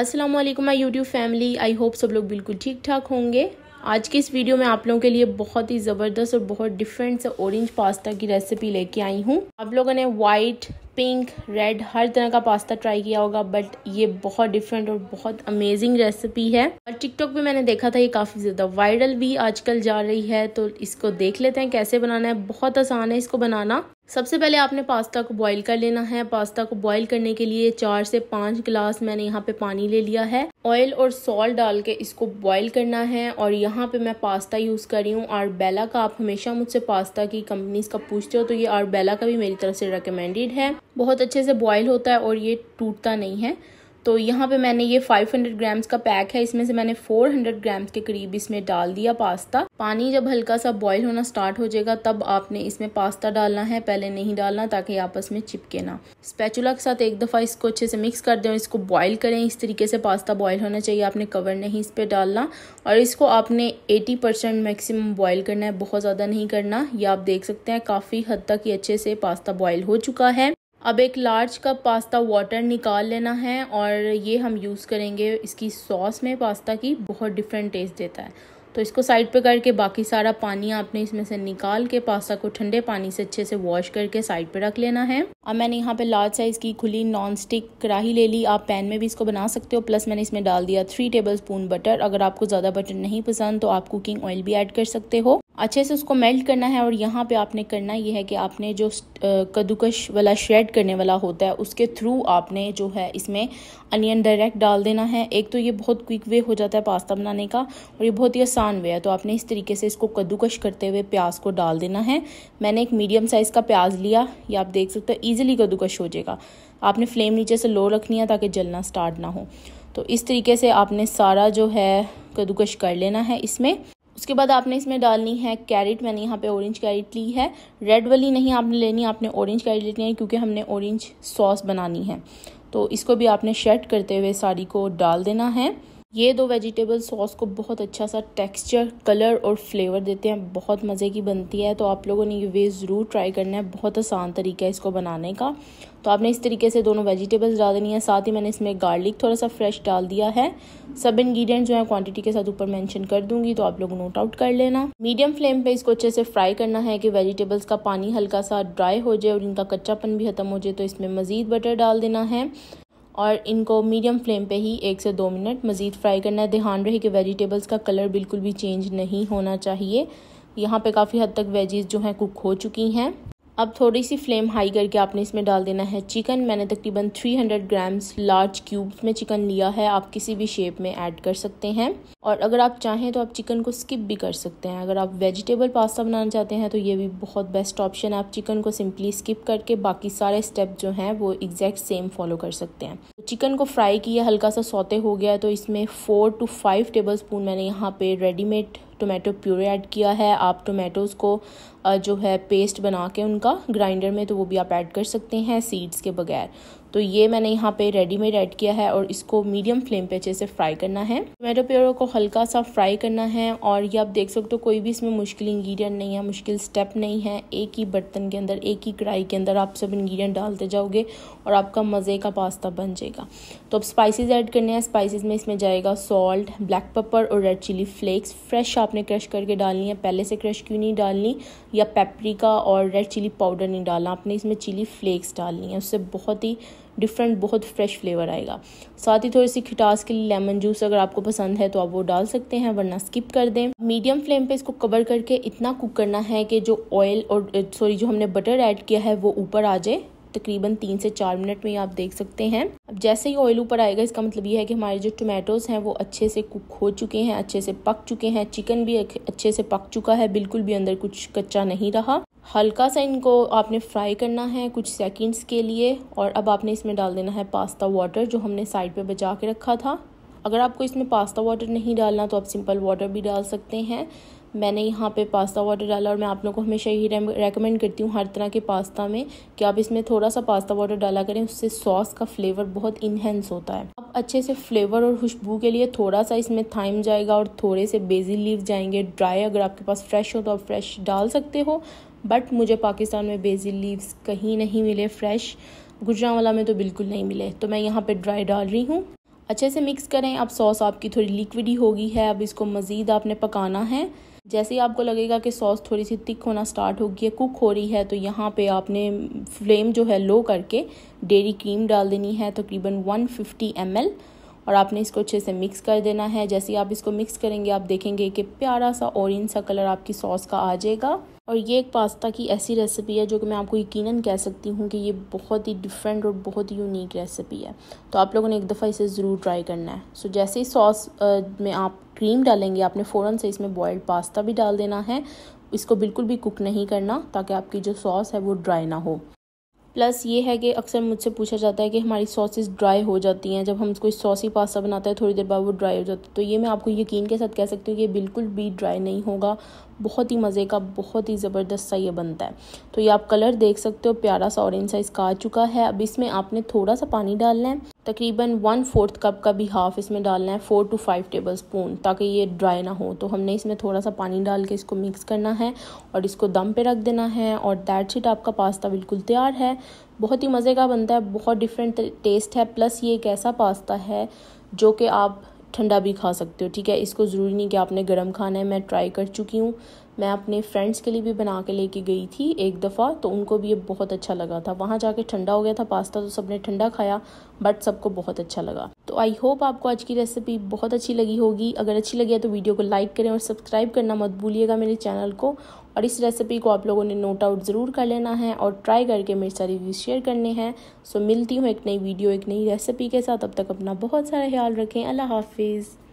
अस्सलाम वालेकुम my YouTube family I hope सब लोग बिल्कुल ठीक ठाक होंगे आज की इस वीडियो में आप लोगों के लिए बहुत ही ज़बरदस्त और बहुत डिफरेंट से ऑरेंज पास्ता की रेसिपी लेके आई हूँ आप लोगों ने वाइट पिंक रेड हर तरह का पास्ता ट्राई किया होगा बट ये बहुत डिफरेंट और बहुत अमेजिंग रेसिपी है और टिकटॉक पे मैंने देखा था ये काफ़ी ज़्यादा वायरल भी आजकल जा रही है तो इसको देख लेते हैं कैसे बनाना है बहुत आसान है इसको बनाना सबसे पहले आपने पास्ता को बॉईल कर लेना है पास्ता को बॉईल करने के लिए चार से पाँच गिलास मैंने यहाँ पे पानी ले लिया है ऑयल और सॉल्ट डाल के इसको बॉईल करना है और यहाँ पे मैं पास्ता यूज़ कर रही हूँ आरबेला का आप हमेशा मुझसे पास्ता की कंपनीज का पूछते हो तो ये आरबेला का भी मेरी तरफ से रिकमेंडेड है बहुत अच्छे से बॉयल होता है और ये टूटता नहीं है तो यहाँ पे मैंने ये 500 ग्राम्स का पैक है इसमें से मैंने 400 ग्राम्स के करीब इसमें डाल दिया पास्ता पानी जब हल्का सा बॉयल होना स्टार्ट हो जाएगा तब आपने इसमें पास्ता डालना है पहले नहीं डालना ताकि आपस में चिपके ना स्पैचुला के साथ एक दफ़ा इसको अच्छे से मिक्स कर दें इसको बॉयल करें इस तरीके से पास्ता बॉयल होना चाहिए आपने कवर नहीं इस पर डालना और इसको आपने एटी परसेंट मैक्सिमम बॉयल करना है बहुत ज़्यादा नहीं करना यह आप देख सकते हैं काफ़ी हद तक ये अच्छे से पास्ता बॉयल हो चुका है अब एक लार्ज कप पास्ता वाटर निकाल लेना है और ये हम यूज़ करेंगे इसकी सॉस में पास्ता की बहुत डिफरेंट टेस्ट देता है तो इसको साइड पे करके बाकी सारा पानी आपने इसमें से निकाल के पास्ता को ठंडे पानी से अच्छे से वॉश करके साइड पे रख लेना है अब मैंने यहाँ पे लार्ज साइज़ की खुली नॉन स्टिक कढ़ाही ले ली आप पैन में भी इसको बना सकते हो प्लस मैंने इसमें डाल दिया थ्री टेबल स्पून बटर अगर आपको ज़्यादा बटर नहीं पसंद तो आप कुकिंग ऑयल भी ऐड कर सकते हो अच्छे से उसको मेल्ट करना है और यहाँ पे आपने करना ये है कि आपने जो कद्दूकश वाला श्रेड करने वाला होता है उसके थ्रू आपने जो है इसमें अनियन डायरेक्ट डाल देना है एक तो ये बहुत क्विक वे हो जाता है पास्ता बनाने का और ये बहुत ही आसान वे है तो आपने इस तरीके से इसको कद्दूकश करते हुए प्याज को डाल देना है मैंने एक मीडियम साइज़ का प्याज लिया ये आप देख सकते हो ईजिली कद्दूकश हो जाएगा आपने फ्लेम नीचे से लो रखनी है ताकि जलना स्टार्ट ना हो तो इस तरीके से आपने सारा जो है कद्दूकश कर लेना है इसमें उसके बाद आपने इसमें डालनी है कैरेट मैंने यहाँ पे ऑरेंज कैरेट ली है रेड वाली नहीं आपने लेनी आपने ऑरेंज कैरेट लेनी है क्योंकि हमने ऑरेंज सॉस बनानी है तो इसको भी आपने शेट करते हुए साड़ी को डाल देना है ये दो वेजिटेबल सॉस को बहुत अच्छा सा टेक्सचर कलर और फ्लेवर देते हैं बहुत मज़े की बनती है तो आप लोगों ने ये वे ज़रूर ट्राई करना है बहुत आसान तरीका है इसको बनाने का तो आपने इस तरीके से दोनों वेजिटेबल्स डाल देनी है साथ ही मैंने इसमें गार्लिक थोड़ा सा फ्रेश डाल दिया है सब इन्ग्रीडियंट जो है क्वांटिटी के साथ ऊपर मैंशन कर दूंगी तो आप लोग नोट आउट कर लेना मीडियम फ्लेम पर इसको अच्छे से फ्राई करना है कि वेजिटेबल्स का पानी हल्का सा ड्राई हो जाए और इनका कच्चापन भी खत्म हो जाए तो इसमें मज़ीद बटर डाल देना है और इनको मीडियम फ्लेम पे ही एक से दो मिनट मज़ीद फ्राई करना है ध्यान रहे कि वेजिटेबल्स का कलर बिल्कुल भी चेंज नहीं होना चाहिए यहाँ पे काफ़ी हद तक वेजीज़ जो हैं कुक हो चुकी हैं अब थोड़ी सी फ्लेम हाई करके आपने इसमें डाल देना है चिकन मैंने तकरीबन 300 ग्राम्स लार्ज क्यूब्स में चिकन लिया है आप किसी भी शेप में ऐड कर सकते हैं और अगर आप चाहें तो आप चिकन को स्किप भी कर सकते हैं अगर आप वेजिटेबल पास्ता बनाना चाहते हैं तो ये भी बहुत बेस्ट ऑप्शन है आप चिकन को सिंपली स्किप करके बाकी सारे स्टेप जो हैं वो एग्जैक्ट सेम फॉलो कर सकते हैं चिकन को फ्राई किया हल्का सा सौते हो गया तो इसमें four to five tablespoon मैंने यहाँ पे रेडीमेड टोमेटो प्यूरे ऐड किया है आप टोमेटोज़ को जो है पेस्ट बना के उनका ग्राइंडर में तो वो भी आप ऐड कर सकते हैं सीड्स के बगैर तो ये मैंने यहाँ पे रेडीमेड ऐड किया है और इसको मीडियम फ्लेम पे अच्छे से फ्राई करना है टोमेटो प्योरो को हल्का सा फ्राई करना है और ये आप देख सकते हो तो कोई भी इसमें मुश्किल इंग्रेडिएंट नहीं है मुश्किल स्टेप नहीं है एक ही बर्तन के अंदर एक ही कढ़ाई के अंदर आप सब इंग्रेडिएंट डालते जाओगे और आपका मज़े का पास्ता बन जाएगा तो अब स्पाइसिस ऐड करने हैं स्पाइसिस में इसमें जाएगा सॉल्ट ब्लैक पेपर और रेड चिली फ्लेक्स फ्रेश आपने क्रश करके डालनी है पहले से क्रश क्यों नहीं डालनी या पेपरिका और रेड चिली पाउडर नहीं डालना आपने इसमें चिली फ्लेक्स डालनी है उससे बहुत ही डिफरेंट बहुत फ्रेश फ्लेवर आएगा साथ ही थोड़ी सी खिटास के लिए लेमन जूस अगर आपको पसंद है तो आप वो डाल सकते हैं वरना स्किप कर दें मीडियम फ्लेम पे इसको कवर करके इतना कुक करना है कि जो ऑयल और सॉरी जो हमने बटर ऐड किया है वो ऊपर आ जाए तकरीबन तीन से चार मिनट में आप देख सकते हैं अब जैसे ही ऑयल ऊपर आएगा इसका मतलब ये है कि हमारे जो टोमेटोज़ हैं वो अच्छे से कुक हो चुके हैं अच्छे से पक चुके हैं चिकन भी अच्छे से पक चुका है बिल्कुल भी अंदर कुछ कच्चा नहीं रहा हल्का सा इनको आपने फ्राई करना है कुछ सेकंड्स के लिए और अब आपने इसमें डाल देना है पास्ता वाटर जो हमने साइड पे बचा के रखा था अगर आपको इसमें पास्ता वाटर नहीं डालना तो आप सिंपल वाटर भी डाल सकते हैं मैंने यहाँ पे पास्ता वाटर डाला और मैं आप लोगों को हमेशा यही रेकमेंड करती हूँ हर तरह के पास्ता में कि आप इसमें थोड़ा सा पास्ता वाटर डाला करें उससे सॉस का फ्लेवर बहुत इन्हेंस होता है आप अच्छे से फ्लेवर और खुशबू के लिए थोड़ा सा इसमें थाइम जाएगा और थोड़े से बेजिल लीव जाएंगे ड्राई अगर आपके पास फ्रेश हो तो आप फ्रेश डाल सकते हो बट मुझे पाकिस्तान में बेजी लीव्स कहीं नहीं मिले फ्रेश गुजरावाला में तो बिल्कुल नहीं मिले तो मैं यहाँ पे ड्राई डाल रही हूँ अच्छे से मिक्स करें अब सॉस आपकी थोड़ी लिक्विड ही होगी है अब इसको मज़ीद आपने पकाना है जैसे ही आपको लगेगा कि सॉस थोड़ी सी थिक होना स्टार्ट हो है कुक हो रही है तो यहाँ पे आपने फ्लेम जो है लो करके डेरी क्रीम डाल देनी है तकरीबन वन फिफ्टी एम एल और आपने इसको अच्छे से मिक्स कर देना है जैसे ही आप इसको मिक्स करेंगे आप देखेंगे कि प्यारा सा ऑरेंज सा कलर आपकी सॉस का आ जाएगा और ये एक पास्ता की ऐसी रेसिपी है जो कि मैं आपको यकीनन कह सकती हूँ कि ये बहुत ही डिफरेंट और बहुत ही यूनिक रेसिपी है तो आप लोगों ने एक दफ़ा इसे ज़रूर ट्राई करना है सो जैसे ही सॉस में आप क्रीम डालेंगे आपने फ़ौरन से इसमें बॉयल्ड पास्ता भी डाल देना है इसको बिल्कुल भी कुक नहीं करना ताकि आपकी जो सॉस है वो ड्राई ना हो प्लस ये है कि अक्सर मुझसे पूछा जाता है कि हमारी सॉसेस ड्राई हो जाती हैं जब हम कोई सॉसी पास्ता बनाते हैं थोड़ी देर बाद वो ड्राई हो जाता है तो ये मैं आपको यकीन के साथ कह सकती हूँ कि बिल्कुल भी ड्राई नहीं होगा बहुत ही मज़े का बहुत ही ज़बरदस्त सा ये बनता है तो ये आप कलर देख सकते हो प्यारा सा ऑरेंज साइज़ का आ चुका है अब इसमें आपने थोड़ा सा पानी डालना है तकरीबन वन फोर्थ कप का भी हाफ इसमें डालना है four to five tablespoon ताकि ये ड्राई ना हो तो हमने इसमें थोड़ा सा पानी डाल के इसको मिक्स करना है और इसको दम पे रख देना है और दैट शीट आपका पास्ता बिल्कुल तैयार है बहुत ही मज़े का बनता है बहुत डिफरेंट टेस्ट है प्लस ये एक ऐसा पास्ता है जो कि आप ठंडा भी खा सकते हो ठीक है इसको ज़रूरी नहीं कि आपने गर्म खाना है मैं ट्राई कर चुकी हूँ मैं अपने फ्रेंड्स के लिए भी बना के लेके गई थी एक दफ़ा तो उनको भी ये बहुत अच्छा लगा था वहाँ जाके ठंडा हो गया था पास्ता तो सबने ठंडा खाया बट सबको बहुत अच्छा लगा तो आई होप आपको आज की रेसिपी बहुत अच्छी लगी होगी अगर अच्छी लगी है तो वीडियो को लाइक करें और सब्सक्राइब करना मत भूलिएगा मेरे चैनल को और इस रेसिपी को आप लोगों ने नोट आउट ज़रूर कर लेना है और ट्राई करके मेरे सारे रिव्यूज़ शेयर करने हैं सो मिलती हूँ एक नई वीडियो एक नई रेसिपी के साथ अब तक अपना बहुत सारा ख्याल रखें अल्लाह हाफिज़